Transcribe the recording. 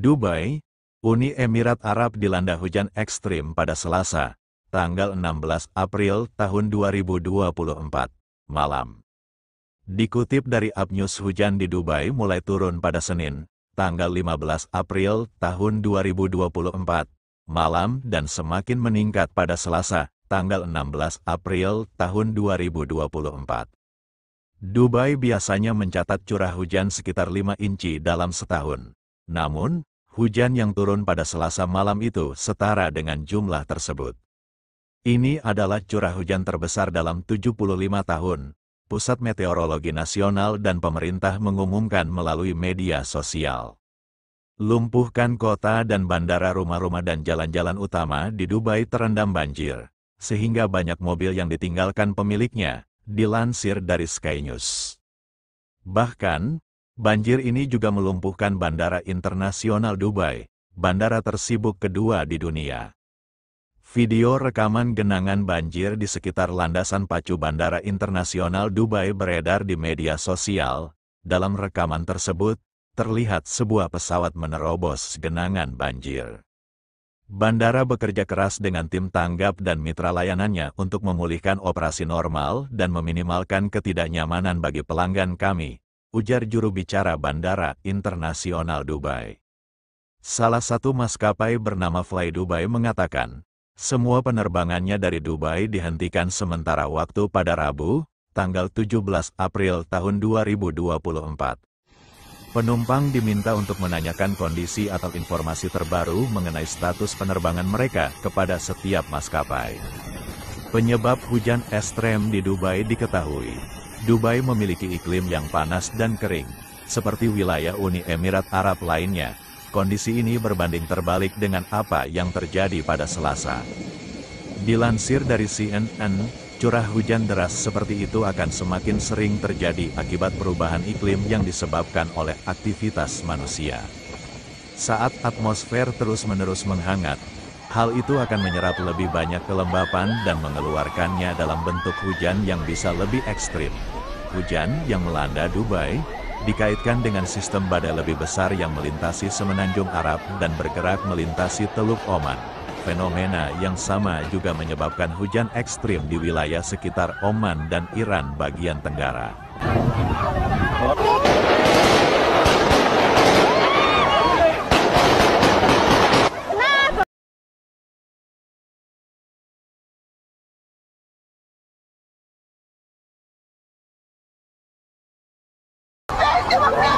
Dubai, Uni Emirat Arab dilanda hujan ekstrim pada Selasa, tanggal 16 April tahun 2024, malam. Dikutip dari Abnews hujan di Dubai mulai turun pada Senin, tanggal 15 April tahun 2024, malam dan semakin meningkat pada Selasa, tanggal 16 April tahun 2024. Dubai biasanya mencatat curah hujan sekitar 5 inci dalam setahun. Namun, hujan yang turun pada selasa malam itu setara dengan jumlah tersebut. Ini adalah curah hujan terbesar dalam 75 tahun. Pusat Meteorologi Nasional dan pemerintah mengumumkan melalui media sosial. Lumpuhkan kota dan bandara rumah-rumah dan jalan-jalan utama di Dubai terendam banjir, sehingga banyak mobil yang ditinggalkan pemiliknya, dilansir dari Sky News. Bahkan, Banjir ini juga melumpuhkan Bandara Internasional Dubai, bandara tersibuk kedua di dunia. Video rekaman genangan banjir di sekitar landasan pacu Bandara Internasional Dubai beredar di media sosial. Dalam rekaman tersebut, terlihat sebuah pesawat menerobos genangan banjir. Bandara bekerja keras dengan tim tanggap dan mitra layanannya untuk memulihkan operasi normal dan meminimalkan ketidaknyamanan bagi pelanggan kami, ujar juru bicara Bandara Internasional Dubai. Salah satu maskapai bernama Fly Dubai mengatakan, semua penerbangannya dari Dubai dihentikan sementara waktu pada Rabu, tanggal 17 April tahun 2024. Penumpang diminta untuk menanyakan kondisi atau informasi terbaru mengenai status penerbangan mereka kepada setiap maskapai. Penyebab hujan ekstrem di Dubai diketahui. Dubai memiliki iklim yang panas dan kering. Seperti wilayah Uni Emirat Arab lainnya, kondisi ini berbanding terbalik dengan apa yang terjadi pada Selasa. Dilansir dari CNN, curah hujan deras seperti itu akan semakin sering terjadi akibat perubahan iklim yang disebabkan oleh aktivitas manusia. Saat atmosfer terus-menerus menghangat, Hal itu akan menyerap lebih banyak kelembapan dan mengeluarkannya dalam bentuk hujan yang bisa lebih ekstrim hujan yang melanda Dubai dikaitkan dengan sistem badai lebih besar yang melintasi semenanjung Arab dan bergerak melintasi Teluk Oman. Fenomena yang sama juga menyebabkan hujan ekstrim di wilayah sekitar Oman dan Iran bagian tenggara. এবং